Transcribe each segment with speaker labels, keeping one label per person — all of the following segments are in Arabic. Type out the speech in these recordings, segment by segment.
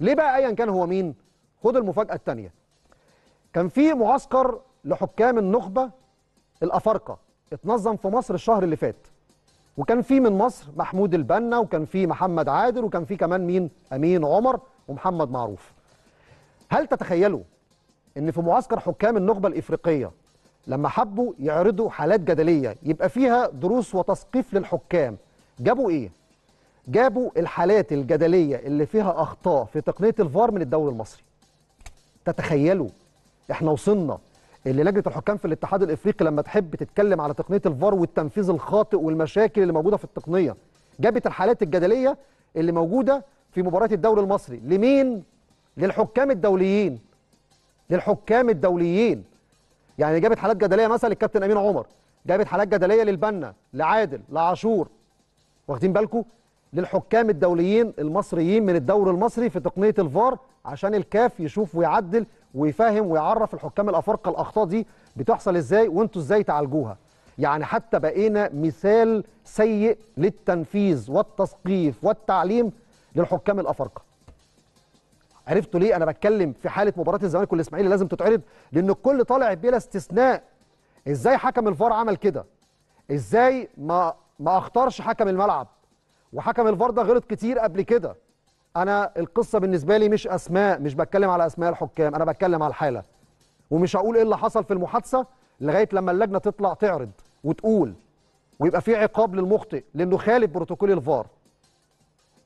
Speaker 1: ليه بقى ايا كان هو مين خد المفاجاه الثانيه كان في معسكر لحكام النخبه الافارقه اتنظم في مصر الشهر اللي فات وكان في من مصر محمود البنا وكان في محمد عادل وكان في كمان مين امين عمر ومحمد معروف هل تتخيلوا ان في معسكر حكام النخبه الافريقيه لما حبوا يعرضوا حالات جدليه يبقى فيها دروس وتثقيف للحكام جابوا ايه جابوا الحالات الجدليه اللي فيها اخطاء في تقنيه الفار من الدوري المصري تتخيلوا احنا وصلنا اللي لجنه الحكام في الاتحاد الافريقي لما تحب تتكلم على تقنيه الفار والتنفيذ الخاطئ والمشاكل اللي موجوده في التقنيه جابت الحالات الجدليه اللي موجوده في مباريات الدوري المصري لمين للحكام الدوليين للحكام الدوليين يعني جابت حالات جدليه مثلا للكابتن امين عمر جابت حالات جدليه للبنا لعادل لعاشور واخدين بالكم للحكام الدوليين المصريين من الدوري المصري في تقنيه الفار عشان الكاف يشوف ويعدل ويفهم ويعرف الحكام الافارقه الاخطاء دي بتحصل ازاي وانتوا ازاي تعالجوها يعني حتى بقينا مثال سيء للتنفيذ والتثقيف والتعليم للحكام الافارقه عرفتوا ليه انا بتكلم في حاله مباراه الزمالك والاسماعيلي لازم تتعرض لان الكل طالع بلا استثناء ازاي حكم الفار عمل كده ازاي ما ما اختارش حكم الملعب وحكم الفار ده غلط كتير قبل كده انا القصه بالنسبه لي مش اسماء مش بتكلم على اسماء الحكام انا بتكلم على الحاله ومش هقول ايه اللي حصل في المحادثه لغايه لما اللجنه تطلع تعرض وتقول ويبقى في عقاب للمخطئ لانه خالف بروتوكول الفار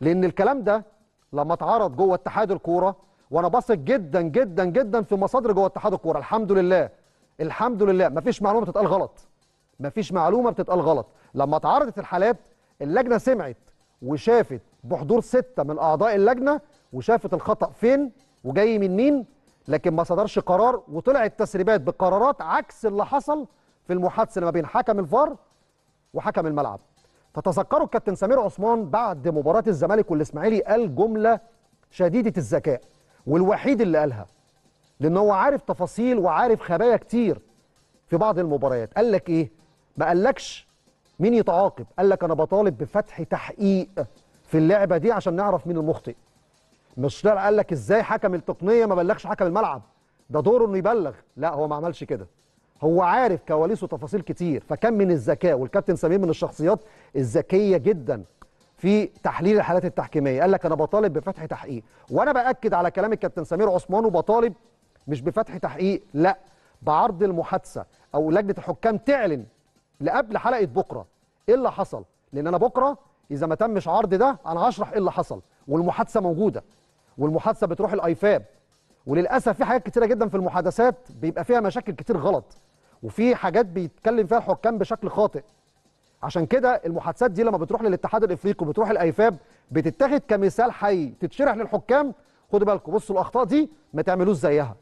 Speaker 1: لان الكلام ده لما اتعرض جوه اتحاد الكوره وانا بثق جدا جدا جدا في مصادر جوه اتحاد الكوره الحمد لله الحمد لله مفيش معلومه بتتقال غلط مفيش معلومه بتتقال غلط لما اتعرضت الحالات اللجنه سمعت وشافت بحضور سته من اعضاء اللجنه وشافت الخطا فين وجاي من مين لكن ما صدرش قرار وطلعت تسريبات بقرارات عكس اللي حصل في المحادثه ما بين حكم الفار وحكم الملعب فتذكروا الكابتن سمير عثمان بعد مباراه الزمالك والاسماعيلي قال جمله شديده الذكاء والوحيد اللي قالها لان هو عارف تفاصيل وعارف خبايا كتير في بعض المباريات قال لك ايه ما قالكش مين يتعاقب قال لك انا بطالب بفتح تحقيق في اللعبه دي عشان نعرف مين المخطئ مش قال لك ازاي حكم التقنيه ما بلغش حكم الملعب ده دوره انه يبلغ لا هو ما عملش كده هو عارف كواليس وتفاصيل كتير فكان من الذكاء والكابتن سمير من الشخصيات الذكيه جدا في تحليل الحالات التحكيميه قال لك انا بطالب بفتح تحقيق وانا باكد على كلام الكابتن سمير عثمان وبطالب مش بفتح تحقيق لا بعرض المحادثه او لجنه الحكام تعلن لقبل حلقه بكره ايه اللي حصل لان انا بكره اذا ما تمش عرض ده انا هشرح ايه اللي حصل والمحادثه موجوده والمحادثه بتروح الايفاب وللاسف في حاجات كتيره جدا في المحادثات بيبقى فيها مشاكل كتير غلط وفي حاجات بيتكلم فيها الحكام بشكل خاطئ عشان كده المحادثات دي لما بتروح للاتحاد الافريقي وبتروح الايفاب بتتاخد كمثال حي تتشرح للحكام خدوا بالكم بصوا الاخطاء دي ما تعملوش زيها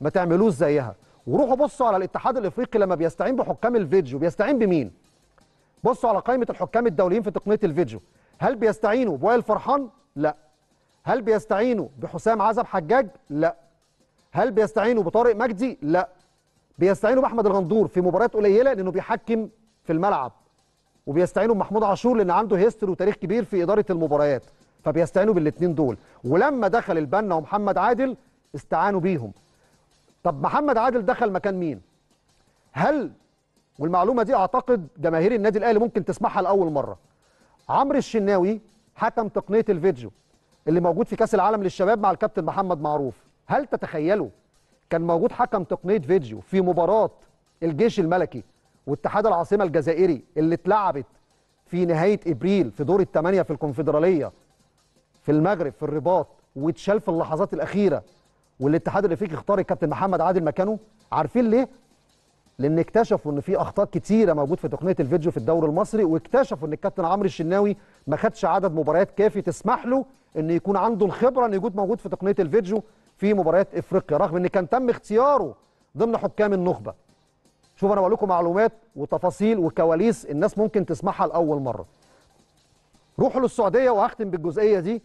Speaker 1: ما تعملوش زيها وروحوا بصوا على الاتحاد الافريقي لما بيستعين بحكام الفيديو بيستعين بمين؟ بصوا على قائمه الحكام الدوليين في تقنيه الفيديو هل بيستعينوا بوائل فرحان؟ لا هل بيستعينوا بحسام عزب حجاج؟ لا هل بيستعينوا بطارق مجدي؟ لا بيستعينوا باحمد الغندور في مباريات قليله لانه بيحكم في الملعب وبيستعينوا بمحمود عاشور لان عنده هيستر وتاريخ كبير في اداره المباريات فبيستعينوا بالاثنين دول ولما دخل البنا ومحمد عادل استعانوا بيهم طب محمد عادل دخل مكان مين هل والمعلومه دي اعتقد جماهير النادي الاهلي ممكن تسمعها لاول مره عمرو الشناوي حكم تقنيه الفيديو اللي موجود في كاس العالم للشباب مع الكابتن محمد معروف هل تتخيلوا كان موجود حكم تقنيه فيديو في مباراه الجيش الملكي واتحاد العاصمه الجزائري اللي اتلعبت في نهايه ابريل في دور الثمانيه في الكونفدراليه في المغرب في الرباط واتشال في اللحظات الاخيره والاتحاد الافريقي اختار الكابتن محمد عادل مكانه عارفين ليه؟ لان اكتشفوا ان في اخطاء كتيره موجود في تقنيه الفيديو في الدوري المصري واكتشفوا ان الكابتن عمرو الشناوي ما خدش عدد مباريات كافي تسمح له ان يكون عنده الخبره ان يكون موجود في تقنيه الفيديو في مباريات افريقيا رغم ان كان تم اختياره ضمن حكام النخبه شوف انا بقول لكم معلومات وتفاصيل وكواليس الناس ممكن تسمعها لاول مره روحوا للسعوديه وهختم بالجزئيه دي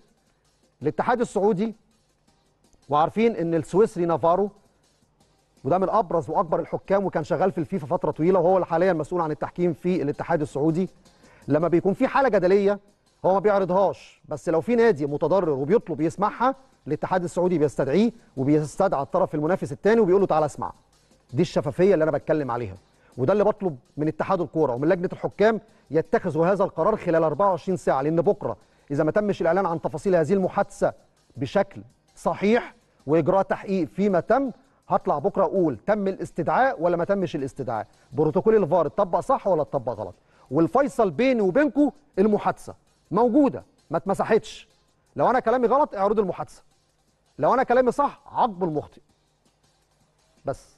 Speaker 1: الاتحاد السعودي وعارفين ان السويسري نافارو وده من ابرز واكبر الحكام وكان شغال في الفيفا فتره طويله وهو حاليا مسؤول عن التحكيم في الاتحاد السعودي لما بيكون في حاله جدليه هو ما بيعرضهاش بس لو في نادي متضرر وبيطلب يسمعها الاتحاد السعودي بيستدعيه وبيستدعى الطرف المنافس الثاني وبيقول له تعالى اسمع دي الشفافيه اللي انا بتكلم عليها وده اللي بطلب من اتحاد الكوره ومن لجنه الحكام يتخذوا هذا القرار خلال 24 ساعه لان بكره اذا ما تمش الاعلان عن تفاصيل هذه المحادثه بشكل صحيح واجراء تحقيق فيما تم هطلع بكره اقول تم الاستدعاء ولا ما تمش الاستدعاء بروتوكول الفار اتطبق صح ولا اتطبق غلط والفيصل بيني وبينكو المحادثه موجوده ما اتمسحتش لو انا كلامي غلط اعرض المحادثه لو انا كلامي صح عاقبوا المخطئ بس